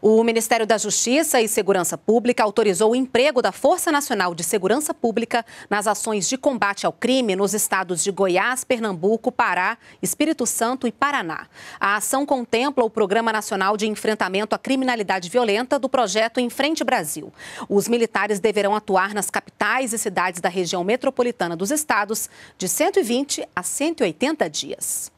O Ministério da Justiça e Segurança Pública autorizou o emprego da Força Nacional de Segurança Pública nas ações de combate ao crime nos estados de Goiás, Pernambuco, Pará, Espírito Santo e Paraná. A ação contempla o Programa Nacional de Enfrentamento à Criminalidade Violenta do projeto Enfrente Brasil. Os militares deverão atuar nas capitais e cidades da região metropolitana dos estados de 120 a 180 dias.